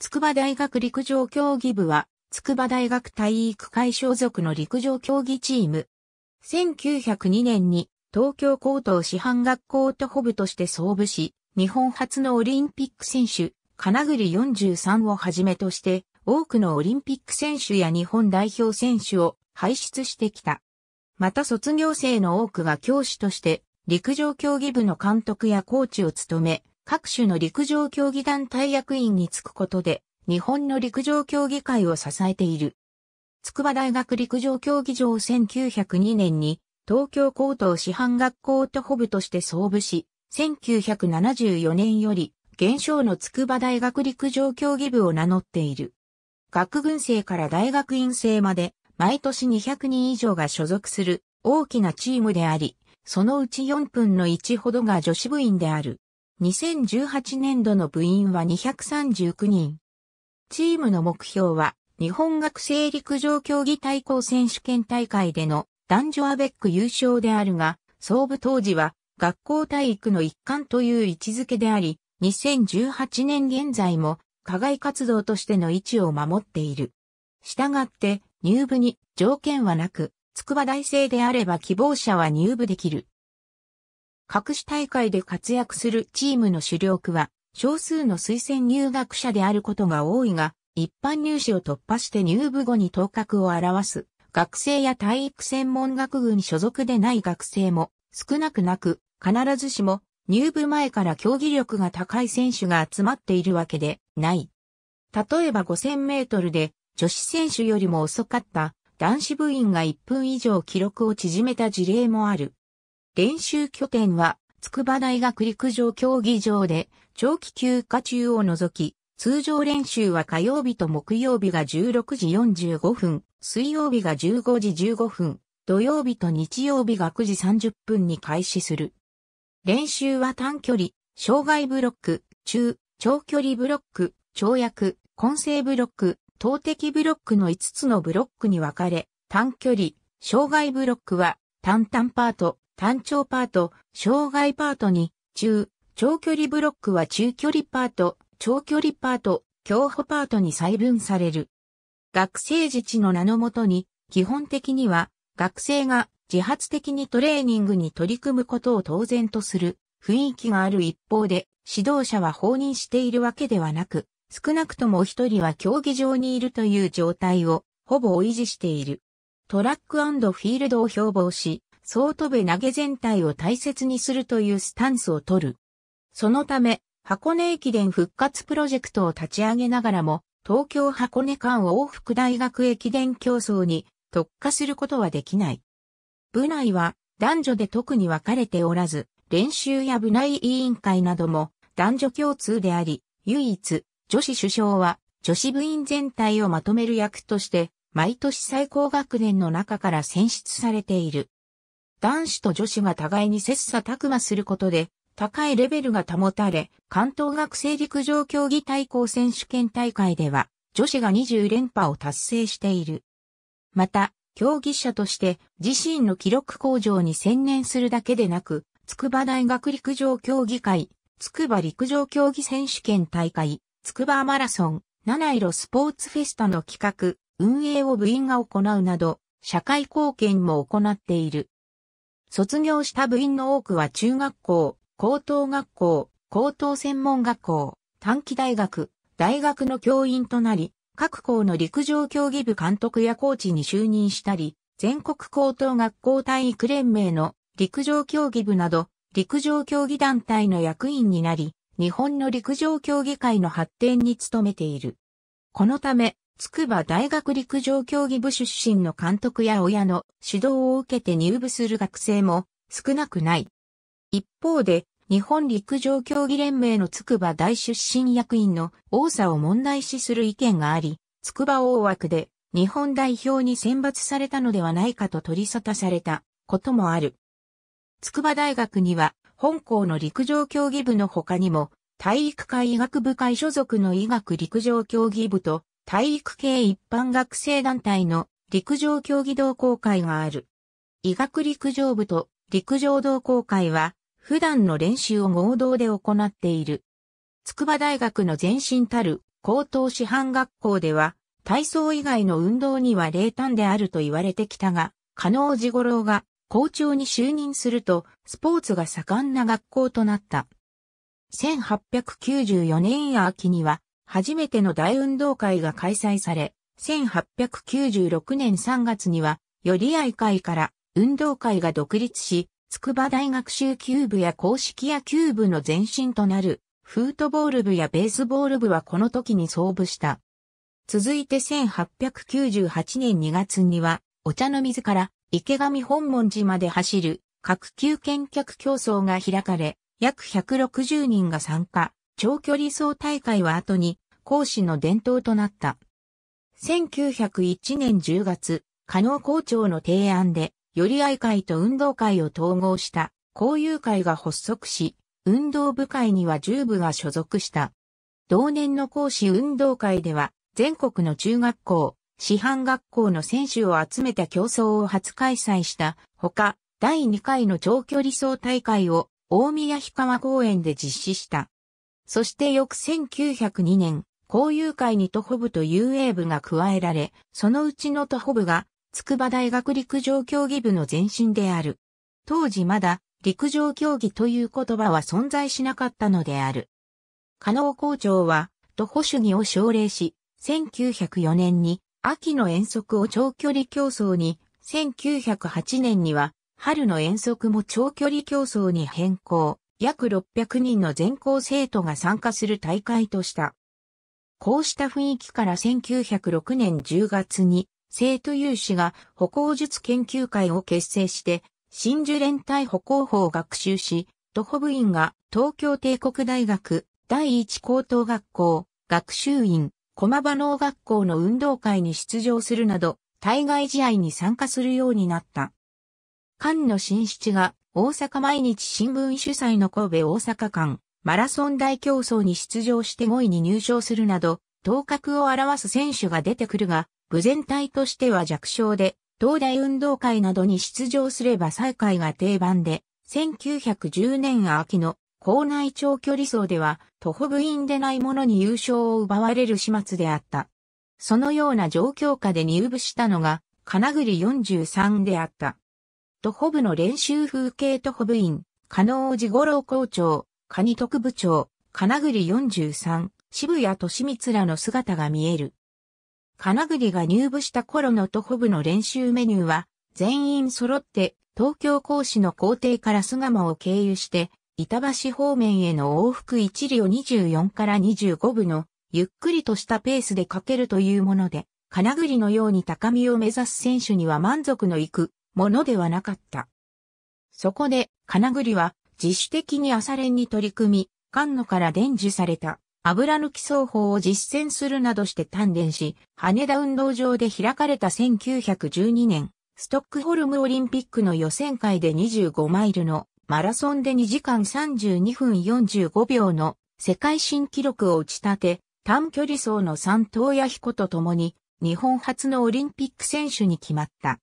筑波大学陸上競技部は、筑波大学体育会所属の陸上競技チーム。1902年に東京高等師範学校徒歩部として創部し、日本初のオリンピック選手、金栗43をはじめとして、多くのオリンピック選手や日本代表選手を輩出してきた。また卒業生の多くが教師として、陸上競技部の監督やコーチを務め、各種の陸上競技団体役員に就くことで、日本の陸上競技会を支えている。筑波大学陸上競技場1902年に東京高等師範学校徒歩部として創部し、1974年より現象の筑波大学陸上競技部を名乗っている。学軍生から大学院生まで毎年200人以上が所属する大きなチームであり、そのうち4分の1ほどが女子部員である。2018年度の部員は239人。チームの目標は、日本学生陸上競技対抗選手権大会での男女アベック優勝であるが、総部当時は学校体育の一環という位置づけであり、2018年現在も課外活動としての位置を守っている。したがって入部に条件はなく、筑波大生であれば希望者は入部できる。各種大会で活躍するチームの主力は、少数の推薦入学者であることが多いが、一般入試を突破して入部後に頭角を表す、学生や体育専門学部に所属でない学生も少なくなく、必ずしも入部前から競技力が高い選手が集まっているわけでない。例えば5000メートルで女子選手よりも遅かった男子部員が1分以上記録を縮めた事例もある。練習拠点は、筑波大学陸上競技場で、長期休暇中を除き、通常練習は火曜日と木曜日が16時45分、水曜日が15時15分、土曜日と日曜日が9時30分に開始する。練習は短距離、障害ブロック、中、長距離ブロック、跳躍、混成ブロック、投擲ブロックの5つのブロックに分かれ、短距離、障害ブロックは、短々パート、単調パート、障害パートに、中、長距離ブロックは中距離パート、長距離パート、競歩パートに細分される。学生自治の名のもとに、基本的には学生が自発的にトレーニングに取り組むことを当然とする雰囲気がある一方で、指導者は放任しているわけではなく、少なくとも一人は競技場にいるという状態をほぼ維持している。トラックフィールドを標榜し、総戸部投げ全体を大切にするというスタンスを取る。そのため、箱根駅伝復活プロジェクトを立ち上げながらも、東京箱根間往復大学駅伝競争に特化することはできない。部内は男女で特に分かれておらず、練習や部内委員会なども男女共通であり、唯一女子首相は女子部員全体をまとめる役として、毎年最高学年の中から選出されている。男子と女子が互いに切磋琢磨することで、高いレベルが保たれ、関東学生陸上競技対抗選手権大会では、女子が20連覇を達成している。また、競技者として自身の記録向上に専念するだけでなく、筑波大学陸上競技会、筑波陸上競技選手権大会、筑波マラソン、七色スポーツフェスタの企画、運営を部員が行うなど、社会貢献も行っている。卒業した部員の多くは中学校、高等学校、高等専門学校、短期大学、大学の教員となり、各校の陸上競技部監督やコーチに就任したり、全国高等学校体育連盟の陸上競技部など、陸上競技団体の役員になり、日本の陸上競技会の発展に努めている。このため、筑波大学陸上競技部出身の監督や親の指導を受けて入部する学生も少なくない。一方で、日本陸上競技連盟の筑波大出身役員の多さを問題視する意見があり、筑波大枠で日本代表に選抜されたのではないかと取り沙汰されたこともある。筑波大学には本校の陸上競技部の他にも体育会医学部会所属の医学陸上競技部と体育系一般学生団体の陸上競技同好会がある。医学陸上部と陸上同好会は普段の練習を合同で行っている。筑波大学の前身たる高等師範学校では体操以外の運動には冷淡であると言われてきたが、加納治五郎が校長に就任するとスポーツが盛んな学校となった。1894年秋には初めての大運動会が開催され、1896年3月には、より愛会から運動会が独立し、筑波大学集球部や公式野球部の前身となる、フートボール部やベースボール部はこの時に創部した。続いて1898年2月には、お茶の水から池上本門寺まで走る各級見客競争が開かれ、約160人が参加。長距離走大会は後に、講師の伝統となった。1901年10月、加納校長の提案で、より愛会と運動会を統合した交友会が発足し、運動部会には10部が所属した。同年の講師運動会では、全国の中学校、師範学校の選手を集めた競争を初開催したほか、第2回の長距離走大会を大宮氷川公園で実施した。そして翌1902年、交友会に徒歩部と遊泳部が加えられ、そのうちの徒歩部が、筑波大学陸上競技部の前身である。当時まだ、陸上競技という言葉は存在しなかったのである。加納校長は、徒歩主義を奨励し、1904年に、秋の遠足を長距離競争に、1908年には、春の遠足も長距離競争に変更。約600人の全校生徒が参加する大会とした。こうした雰囲気から1906年10月に生徒有志が歩行術研究会を結成して、真珠連帯歩行法を学習し、徒歩部員が東京帝国大学第一高等学校学習院駒場農学校の運動会に出場するなど、対外試合に参加するようになった。菅野新七が大阪毎日新聞主催の神戸大阪間マラソン大競争に出場して5位に入賞するなど、頭角を表す選手が出てくるが、部全体としては弱小で、東大運動会などに出場すれば再開が定番で、1910年秋の校内長距離走では、徒歩部員でない者に優勝を奪われる始末であった。そのような状況下で入部したのが、金栗43であった。徒歩部の練習風景徒歩部員、加納寺五郎校長、カニ特部長、金栗43、渋谷利光らの姿が見える。金栗が入部した頃の徒歩部の練習メニューは、全員揃って、東京講師の校庭から巣鴨を経由して、板橋方面への往復一両24から25部の、ゆっくりとしたペースでかけるというもので、金栗のように高みを目指す選手には満足のいくものではなかった。そこで、金栗は自主的に朝練に取り組み、菅野から伝授された油抜き奏法を実践するなどして鍛錬し、羽田運動場で開かれた1912年、ストックホルムオリンピックの予選会で25マイルのマラソンで2時間32分45秒の世界新記録を打ち立て、短距離走の三藤谷彦と共に日本初のオリンピック選手に決まった。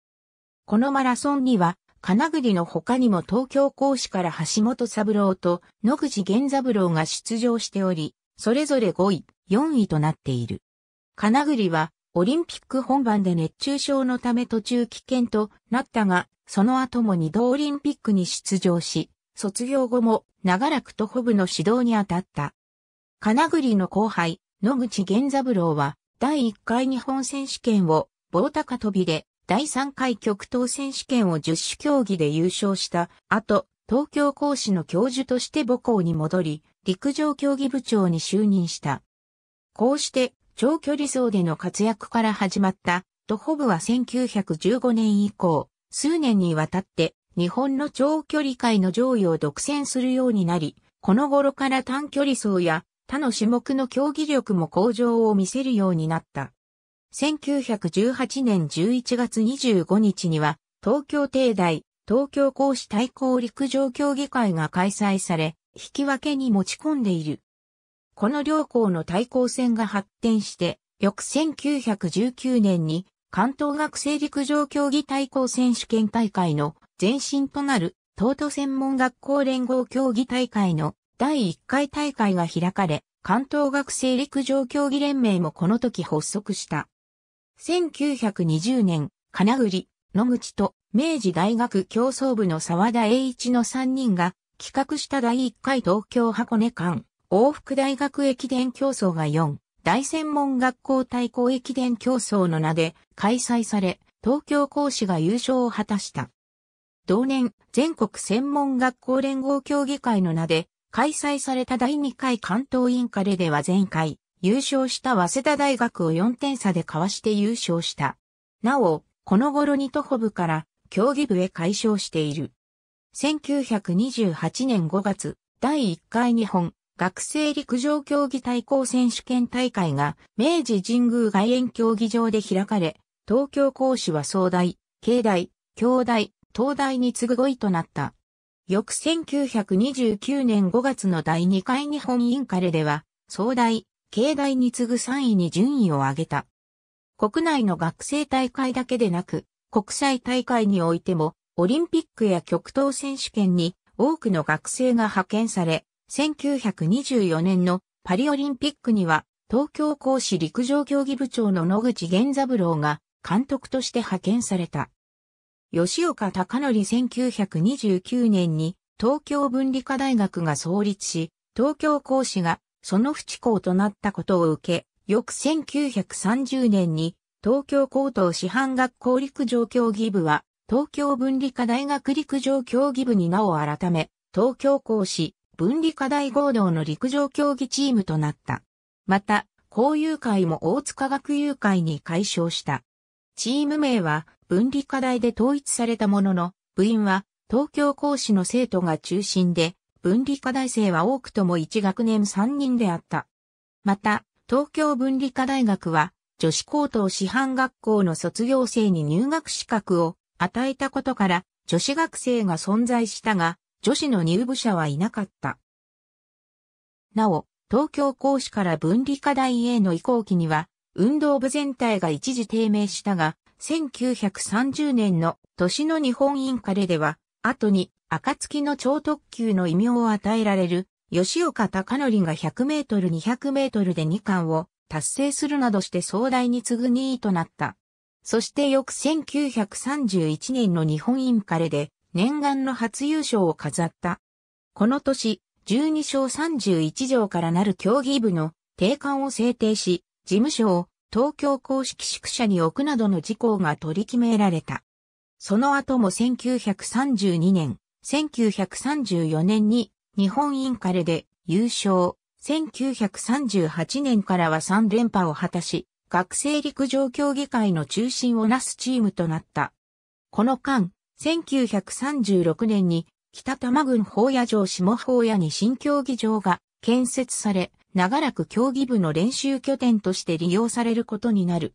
このマラソンには、金栗の他にも東京講師から橋本三郎と野口源三郎が出場しており、それぞれ5位、4位となっている。金栗は、オリンピック本番で熱中症のため途中棄権となったが、その後も二度オリンピックに出場し、卒業後も長らく徒歩部の指導に当たった。金栗の後輩、野口源三郎は、第1回日本選手権を棒高飛びで第3回極東選手権を十種競技で優勝した後、東京講師の教授として母校に戻り、陸上競技部長に就任した。こうして、長距離走での活躍から始まった、ドホブは1915年以降、数年にわたって、日本の長距離界の上位を独占するようになり、この頃から短距離走や他の種目の競技力も向上を見せるようになった。1918年11月25日には、東京帝大、東京講師対抗陸上競技会が開催され、引き分けに持ち込んでいる。この両校の対抗戦が発展して、翌1919年に関東学生陸上競技対抗選手権大会の前身となる東都専門学校連合競技大会の第1回大会が開かれ、関東学生陸上競技連盟もこの時発足した。1920年、金栗、野口と明治大学競争部の沢田栄一の3人が企画した第1回東京箱根間往復大学駅伝競争が4、大専門学校対抗駅伝競争の名で開催され、東京講師が優勝を果たした。同年、全国専門学校連合協議会の名で開催された第2回関東インカレでは前回、優勝した早稲田大学を4点差でかわして優勝した。なお、この頃に徒歩部から競技部へ解消している。1928年5月、第1回日本学生陸上競技対抗選手権大会が明治神宮外苑競技場で開かれ、東京講師は総大、境大、京大、東大に次ぐ5位となった。翌1929年5月の第2回日本インカレでは、総大、境内に次ぐ3位に順位を上げた。国内の学生大会だけでなく、国際大会においても、オリンピックや極東選手権に多くの学生が派遣され、1924年のパリオリンピックには、東京講師陸上競技部長の野口源三郎が監督として派遣された。吉岡隆則1929年に東京文理科大学が創立し、東京講師がその不知行となったことを受け、翌1930年に東京高等師範学校陸上競技部は東京分離科大学陸上競技部に名を改め、東京高師分離科大合同の陸上競技チームとなった。また、校友会も大塚学友会に解消した。チーム名は分離課題で統一されたものの、部員は東京講師の生徒が中心で、文理科大生は多くとも1学年3人であった。また、東京文理科大学は、女子高等師範学校の卒業生に入学資格を与えたことから、女子学生が存在したが、女子の入部者はいなかった。なお、東京講師から文理科大への移行期には、運動部全体が一時低迷したが、1930年の年の日本インカレでは、後に暁の超特急の異名を与えられる、吉岡隆則が100メートル200メートルで2冠を達成するなどして壮大に次ぐ2位となった。そして翌1931年の日本インカレで念願の初優勝を飾った。この年、12勝31条からなる競技部の定冠を制定し、事務所を東京公式宿舎に置くなどの事項が取り決められた。その後も1932年、1934年に日本インカレで優勝。1938年からは3連覇を果たし、学生陸上競技会の中心をなすチームとなった。この間、1936年に北多摩郡法野城下法野に新競技場が建設され、長らく競技部の練習拠点として利用されることになる。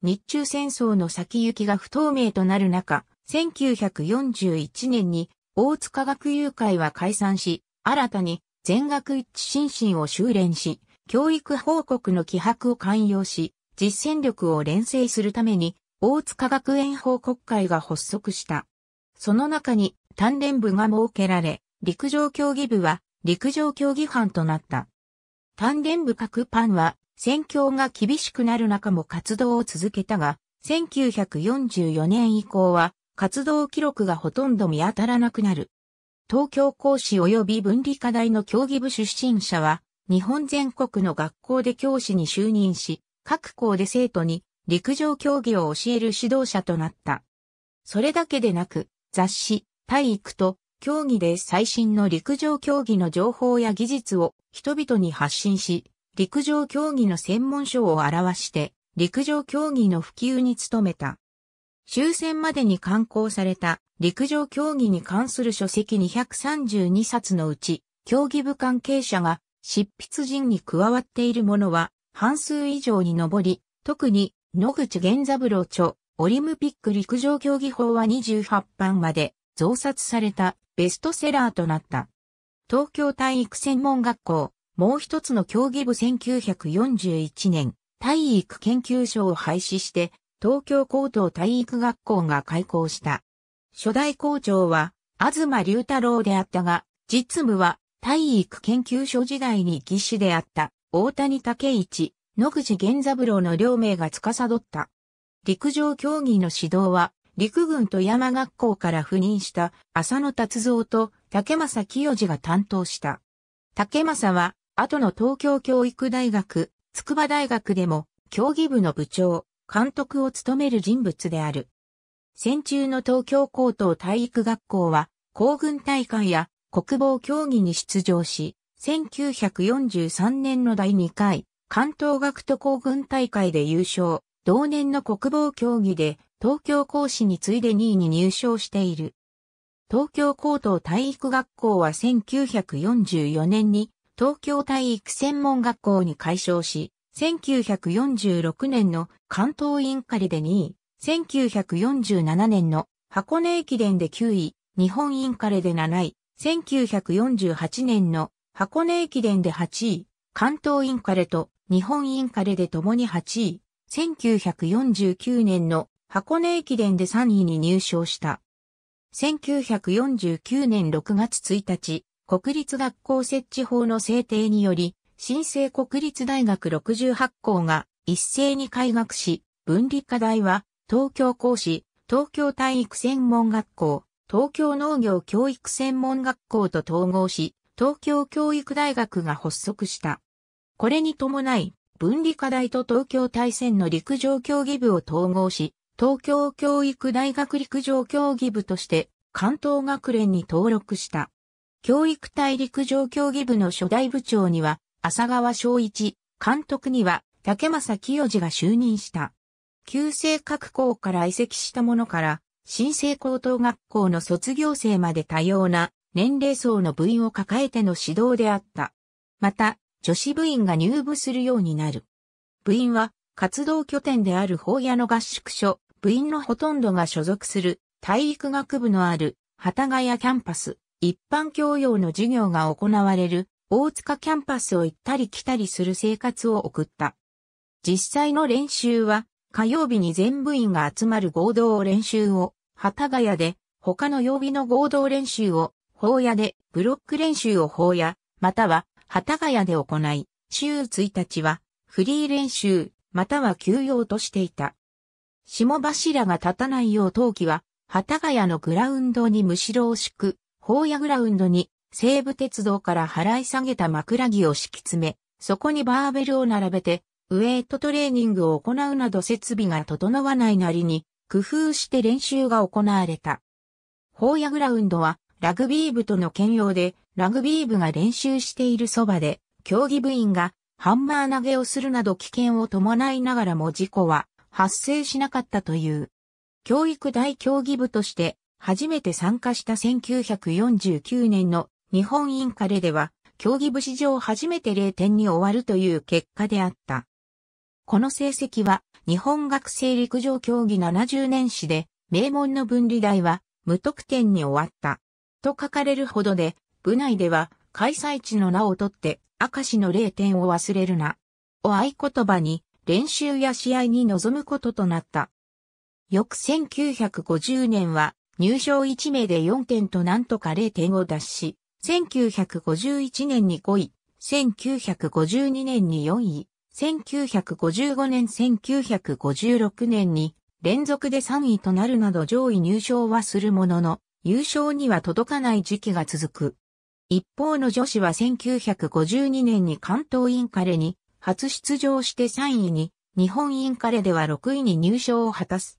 日中戦争の先行きが不透明となる中、1941年に大塚学友会は解散し、新たに全学一致心身を修練し、教育報告の希薄を寛容し、実践力を連成するために、大塚学園報告会が発足した。その中に、鍛錬部が設けられ、陸上競技部は、陸上競技班となった。鍛錬部各パンは、戦況が厳しくなる中も活動を続けたが、1944年以降は活動記録がほとんど見当たらなくなる。東京講師及び分離課題の競技部出身者は、日本全国の学校で教師に就任し、各校で生徒に陸上競技を教える指導者となった。それだけでなく、雑誌、体育と競技で最新の陸上競技の情報や技術を人々に発信し、陸上競技の専門書を表して、陸上競技の普及に努めた。終戦までに刊行された陸上競技に関する書籍232冊のうち、競技部関係者が執筆陣に加わっているものは半数以上に上り、特に野口源三郎著、オリンピック陸上競技法は28版まで増刷されたベストセラーとなった。東京体育専門学校、もう一つの競技部1941年、体育研究所を廃止して、東京高等体育学校が開校した。初代校長は、東隆太郎であったが、実務は体育研究所時代に技師であった大谷武一、野口源三郎の両名が司った。陸上競技の指導は、陸軍と山学校から赴任した浅野達造と竹正清治が担当した。竹正は、後の東京教育大学、筑波大学でも、競技部の部長、監督を務める人物である。戦中の東京高等体育学校は、航軍大会や国防競技に出場し、1943年の第2回、関東学徒航軍大会で優勝、同年の国防競技で東京講師に次いで2位に入賞している。東京高等体育学校は1944年に東京体育専門学校に改称し、1946年の関東インカレで2位、1947年の箱根駅伝で9位、日本インカレで7位、1948年の箱根駅伝で8位、関東インカレと日本インカレで共に8位、1949年の箱根駅伝で3位に入賞した。1949年6月1日、国立学校設置法の制定により、新生国立大学68校が一斉に開学し、分離課題は、東京講師、東京体育専門学校、東京農業教育専門学校と統合し、東京教育大学が発足した。これに伴い、分離課題と東京大戦の陸上競技部を統合し、東京教育大学陸上競技部として関東学連に登録した。教育対陸上競技部の初代部長には浅川昭一、監督には竹正清二が就任した。旧制各校から移籍したものから、新生高等学校の卒業生まで多様な年齢層の部員を抱えての指導であった。また、女子部員が入部するようになる。部員は活動拠点である法屋の合宿所、部員のほとんどが所属する体育学部のある旗ヶ谷キャンパス、一般教養の授業が行われる大塚キャンパスを行ったり来たりする生活を送った。実際の練習は火曜日に全部員が集まる合同練習を、幡ヶ谷で、他の曜日の合同練習を、法屋で、ブロック練習を法屋、または、幡ヶ谷で行い、週1日は、フリー練習、または休養としていた。下柱が立たないよう陶器は、幡ヶ谷のグラウンドにむしろを敷く、法屋グラウンドに西武鉄道から払い下げた枕木を敷き詰め、そこにバーベルを並べて、ウェイトトレーニングを行うなど設備が整わないなりに、工夫して練習が行われた。ホーヤグラウンドは、ラグビー部との兼用で、ラグビー部が練習しているそばで、競技部員がハンマー投げをするなど危険を伴いながらも事故は発生しなかったという。教育大競技部として初めて参加した1949年の日本インカレでは、競技部史上初めて0点に終わるという結果であった。この成績は、日本学生陸上競技70年史で、名門の分離台は、無得点に終わった。と書かれるほどで、部内では、開催地の名を取って、明石の0点を忘れるな。を合言葉に、練習や試合に臨むこととなった。翌1950年は、入賞1名で4点となんとか0点を脱し、1951年に5位、1952年に4位、1955年1956年に連続で3位となるなど上位入賞はするものの、優勝には届かない時期が続く。一方の女子は1952年に関東インカレに初出場して3位に、日本インカレでは6位に入賞を果たす。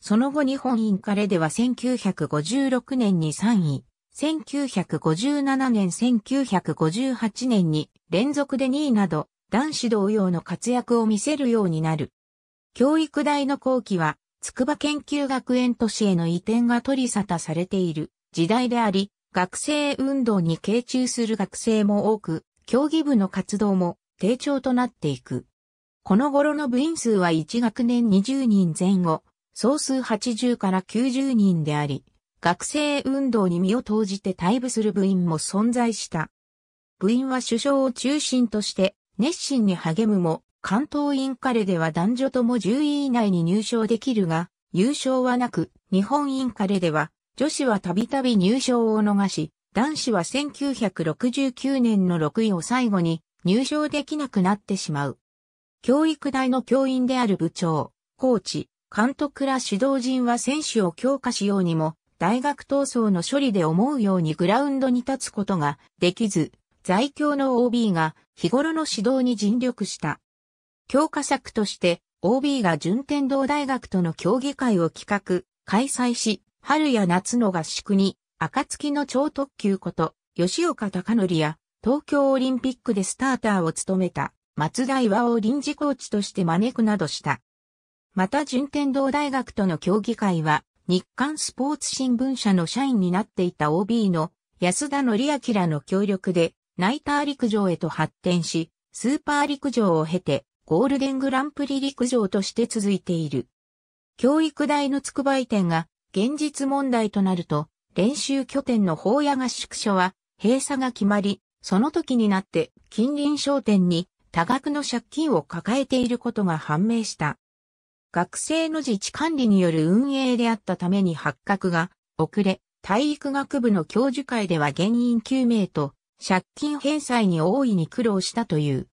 その後日本インカレでは1956年に3位、1957年1958年に連続で2位など男子同様の活躍を見せるようになる。教育大の後期は筑波研究学園都市への移転が取り沙汰されている時代であり、学生運動に傾注する学生も多く、競技部の活動も低調となっていく。この頃の部員数は1学年20人前後、総数80から90人であり、学生運動に身を投じて退部する部員も存在した。部員は首相を中心として熱心に励むも、関東インカレでは男女とも10位以内に入賞できるが、優勝はなく、日本インカレでは女子はたびたび入賞を逃し、男子は1969年の6位を最後に入賞できなくなってしまう。教育大の教員である部長、コーチ、監督ら指導陣は選手を強化しようにも、大学闘争の処理で思うようにグラウンドに立つことができず、在京の OB が日頃の指導に尽力した。強化策として OB が順天堂大学との協議会を企画、開催し、春や夏の合宿に、暁の超特急こと、吉岡隆則や、東京オリンピックでスターターを務めた、松田岩を臨時コーチとして招くなどした。また順天堂大学との協議会は、日刊スポーツ新聞社の社員になっていた OB の安田則明の協力でナイター陸上へと発展し、スーパー陸上を経てゴールデングランプリ陸上として続いている。教育大の筑波移転が現実問題となると、練習拠点の法屋合宿所は閉鎖が決まり、その時になって近隣商店に多額の借金を抱えていることが判明した。学生の自治管理による運営であったために発覚が遅れ、体育学部の教授会では原因究明と借金返済に大いに苦労したという。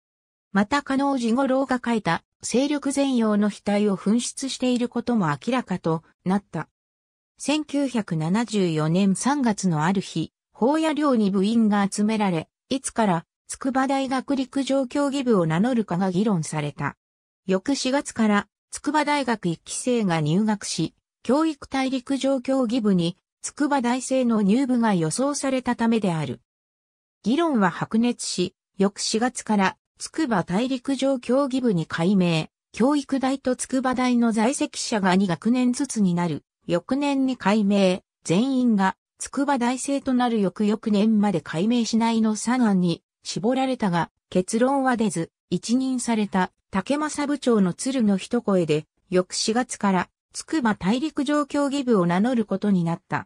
また加納治五郎が書いた勢力全容の額を紛失していることも明らかとなった。1974年3月のある日、法野寮に部員が集められ、いつから筑波大学陸上競技部を名乗るかが議論された。翌4月から筑波大学1期生が入学し、教育大陸上競技部に筑波大生の入部が予想されたためである。議論は白熱し、翌4月から筑波大陸上競技部に改名、教育大と筑波大の在籍者が2学年ずつになる、翌年に改名、全員が筑波大生となる翌々年まで改名しないの3案に絞られたが、結論は出ず、一任された。竹正部長の鶴の一声で、翌4月から、筑波大陸上競技部を名乗ることになった。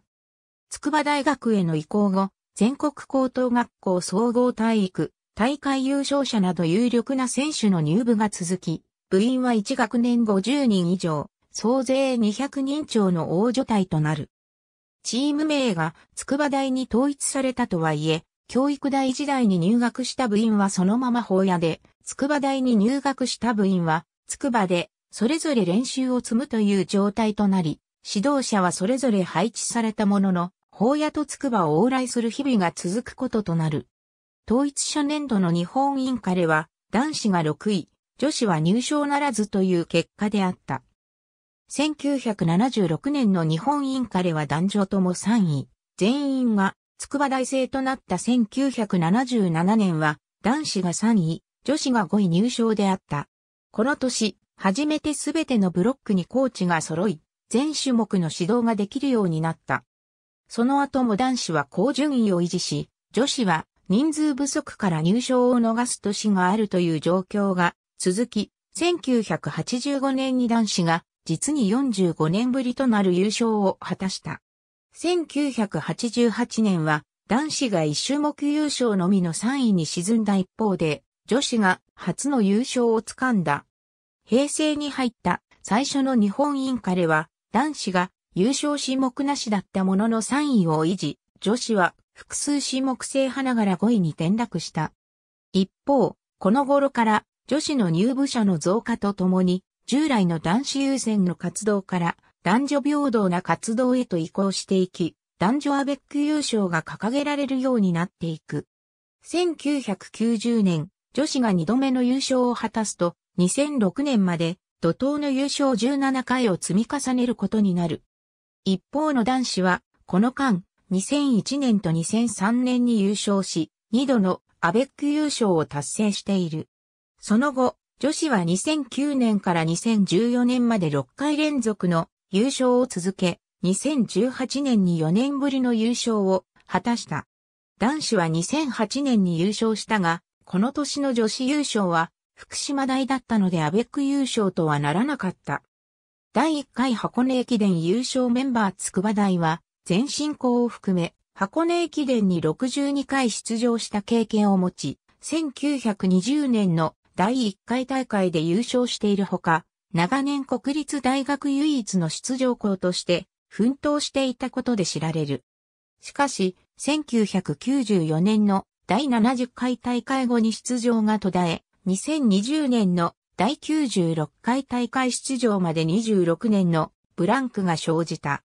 筑波大学への移行後、全国高等学校総合体育、大会優勝者など有力な選手の入部が続き、部員は1学年50人以上、総勢200人超の大所帯となる。チーム名が筑波大に統一されたとはいえ、教育大時代に入学した部員はそのまま法屋で、筑波大に入学した部員は、筑波で、それぞれ練習を積むという状態となり、指導者はそれぞれ配置されたものの、法屋と筑波を往来する日々が続くこととなる。統一初年度の日本インカレは、男子が6位、女子は入賞ならずという結果であった。1976年の日本インカレは男女とも3位、全員が筑波大生となった1977年は、男子が3位、女子が5位入賞であった。この年、初めてすべてのブロックにコーチが揃い、全種目の指導ができるようになった。その後も男子は高順位を維持し、女子は人数不足から入賞を逃す年があるという状況が続き、1985年に男子が実に45年ぶりとなる優勝を果たした。1988年は男子が一種目優勝のみの3位に沈んだ一方で、女子が初の優勝をつかんだ。平成に入った最初の日本インカレは、男子が優勝種目なしだったものの3位を維持、女子は複数種目制派ながら5位に転落した。一方、この頃から女子の入部者の増加とともに、従来の男子優先の活動から男女平等な活動へと移行していき、男女アベック優勝が掲げられるようになっていく。1990年、女子が2度目の優勝を果たすと、2006年まで怒涛の優勝17回を積み重ねることになる。一方の男子は、この間、2001年と2003年に優勝し、2度のアベック優勝を達成している。その後、女子は2009年から2014年まで6回連続の優勝を続け、2018年に4年ぶりの優勝を果たした。男子は2008年に優勝したが、この年の女子優勝は福島大だったのでアベック優勝とはならなかった。第1回箱根駅伝優勝メンバー筑波大は、全進校を含め、箱根駅伝に62回出場した経験を持ち、1920年の第1回大会で優勝しているほか、長年国立大学唯一の出場校として奮闘していたことで知られる。しかし、1994年の第70回大会後に出場が途絶え、2020年の第96回大会出場まで26年のブランクが生じた。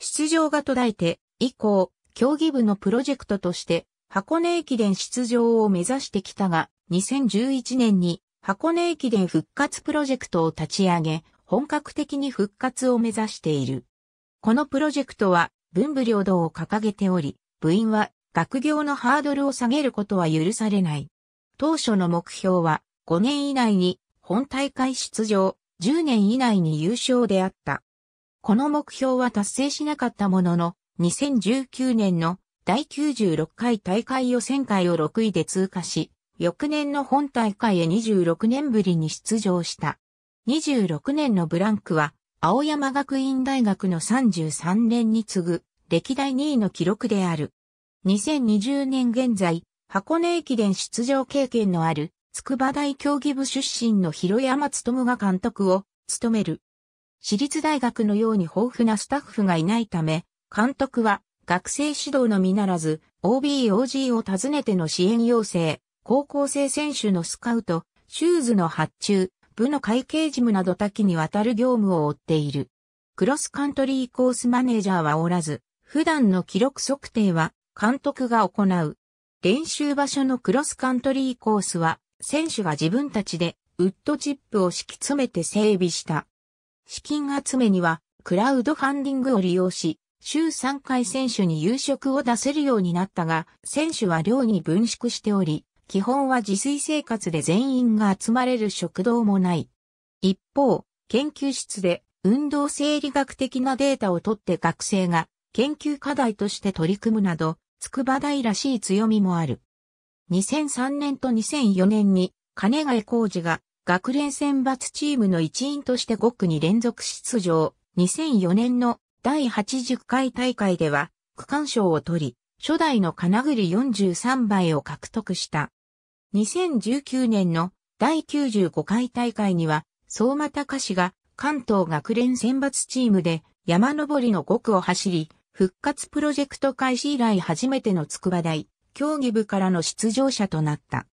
出場が途絶えて以降、競技部のプロジェクトとして箱根駅伝出場を目指してきたが、2011年に箱根駅伝復活プロジェクトを立ち上げ、本格的に復活を目指している。このプロジェクトは文武両道を掲げており、部員は学業のハードルを下げることは許されない。当初の目標は5年以内に本大会出場、10年以内に優勝であった。この目標は達成しなかったものの、2019年の第96回大会予選会を6位で通過し、翌年の本大会へ26年ぶりに出場した。26年のブランクは、青山学院大学の33年に次ぐ、歴代2位の記録である。2020年現在、箱根駅伝出場経験のある、筑波大競技部出身の広山務が監督を務める。私立大学のように豊富なスタッフがいないため、監督は学生指導のみならず、OB、OG を訪ねての支援要請、高校生選手のスカウト、シューズの発注、部の会計事務など多岐にわたる業務を負っている。クロスカントリーコースマネージャーはおらず、普段の記録測定は監督が行う。練習場所のクロスカントリーコースは、選手が自分たちでウッドチップを敷き詰めて整備した。資金集めには、クラウドファンディングを利用し、週3回選手に夕食を出せるようになったが、選手は量に分縮しており、基本は自炊生活で全員が集まれる食堂もない。一方、研究室で運動生理学的なデータを取って学生が研究課題として取り組むなど、筑波大らしい強みもある。2003年と2004年に金貝浩二が学連選抜チームの一員として5区に連続出場。2004年の第80回大会では区間賞を取り、初代の金栗43倍を獲得した。2019年の第95回大会には、相馬隆氏が関東学連選抜チームで山登りの5区を走り、復活プロジェクト開始以来初めての筑波大、競技部からの出場者となった。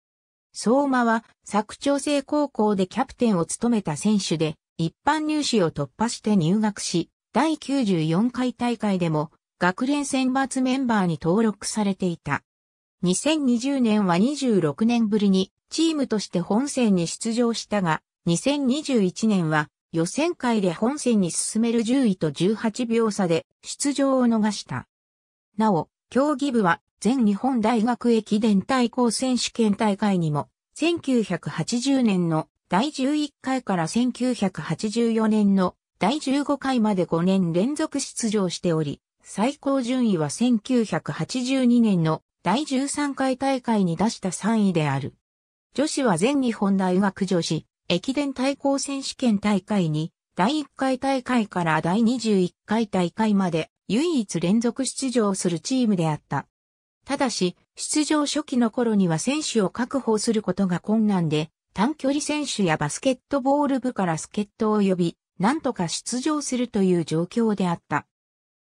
相馬は、佐久長聖高校でキャプテンを務めた選手で、一般入試を突破して入学し、第94回大会でも、学連選抜メンバーに登録されていた。2020年は26年ぶりにチームとして本戦に出場したが、2021年は予選会で本戦に進める10位と18秒差で出場を逃した。なお、競技部は全日本大学駅伝対抗選手権大会にも、1980年の第11回から1984年の第15回まで5年連続出場しており、最高順位は1982年の第13回大会に出した3位である。女子は全日本大学女子、駅伝対抗選手権大会に、第1回大会から第21回大会まで唯一連続出場するチームであった。ただし、出場初期の頃には選手を確保することが困難で、短距離選手やバスケットボール部から助っ人を呼び、なんとか出場するという状況であった。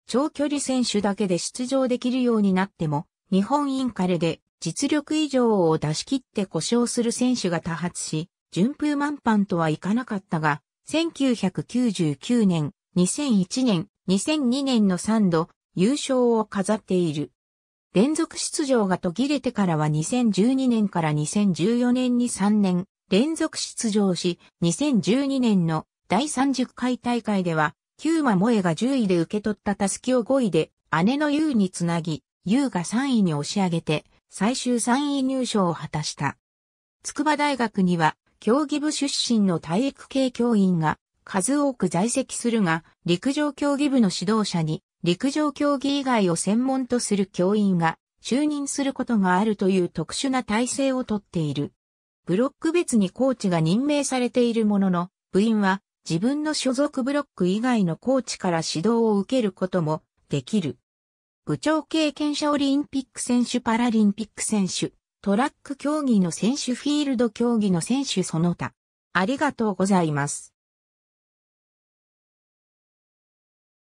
長距離選手だけで出場できるようになっても、日本インカレで実力以上を出し切って故障する選手が多発し、順風満帆とはいかなかったが、1999年、2001年、2002年の3度、優勝を飾っている。連続出場が途切れてからは2012年から2014年に3年連続出場し、2012年の第30回大会では、キューマ萌えが10位で受け取ったタスキを5位で姉の優につなぎ、優が3位に押し上げて、最終3位入賞を果たした。筑波大学には、競技部出身の体育系教員が数多く在籍するが、陸上競技部の指導者に、陸上競技以外を専門とする教員が就任することがあるという特殊な体制をとっている。ブロック別にコーチが任命されているものの、部員は自分の所属ブロック以外のコーチから指導を受けることもできる。部長経験者オリンピック選手パラリンピック選手、トラック競技の選手フィールド競技の選手その他。ありがとうございます。